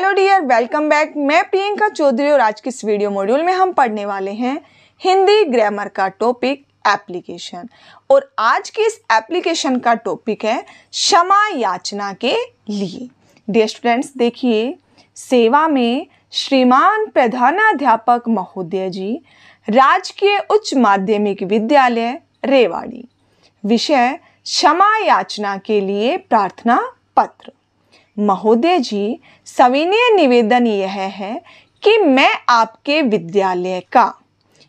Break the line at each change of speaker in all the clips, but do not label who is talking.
hello dear welcome back मैं प्रियंका चौधरी और आज के इस वीडियो मॉड्यूल में हम पढ़ने वाले हैं हिंदी ग्रामर का टॉपिक एप्लीकेशन और आज की इस एप्लीकेशन का टॉपिक है क्षमा याचना के लिए डियर स्टूडेंट्स देखिए सेवा में श्रीमान प्रधानाध्यापक महोदय जी राजकीय उच्च माध्यमिक विद्यालय रेवाड़ी विषय क्षमा याचना के लिए प्रार्थना पत्र महोदय जी सविनय निवेदन यह है कि मैं आपके विद्यालय का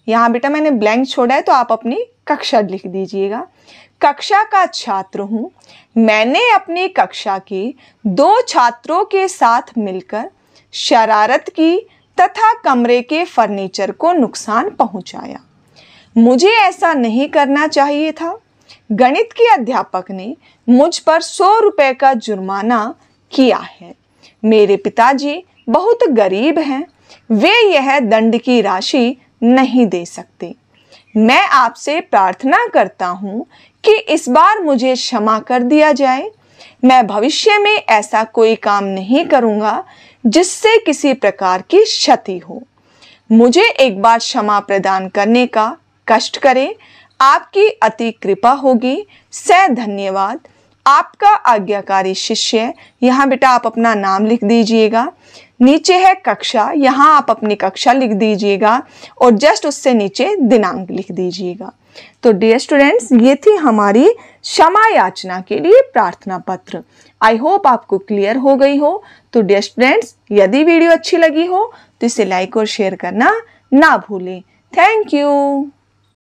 यहाँ बेटा मैंने ब्लैंक छोड़ा है तो आप अपनी कक्षा लिख दीजिएगा कक्षा का छात्र हूँ मैंने अपनी कक्षा के दो छात्रों के साथ मिलकर शरारत की तथा कमरे के फर्नीचर को नुकसान पहुँचाया मुझे ऐसा नहीं करना चाहिए था गणित के अध्यापक ने मुझ पर सौ रुपये का जुर्माना किया है मेरे पिताजी बहुत गरीब हैं वे यह दंड की राशि नहीं दे सकते मैं आपसे प्रार्थना करता हूँ कि इस बार मुझे क्षमा कर दिया जाए मैं भविष्य में ऐसा कोई काम नहीं करूँगा जिससे किसी प्रकार की क्षति हो मुझे एक बार क्षमा प्रदान करने का कष्ट करें आपकी अति कृपा होगी सह धन्यवाद आपका आज्ञाकारी शिष्य यहाँ बेटा आप अपना नाम लिख दीजिएगा नीचे है कक्षा यहाँ आप अपनी कक्षा लिख दीजिएगा और जस्ट उससे नीचे दिनांक लिख दीजिएगा तो डियर स्टूडेंट्स ये थी हमारी क्षमा याचना के लिए प्रार्थना पत्र आई होप आपको क्लियर हो गई हो तो डियर स्टूडेंट्स यदि वीडियो अच्छी लगी हो तो इसे लाइक और शेयर करना ना भूलें थैंक यू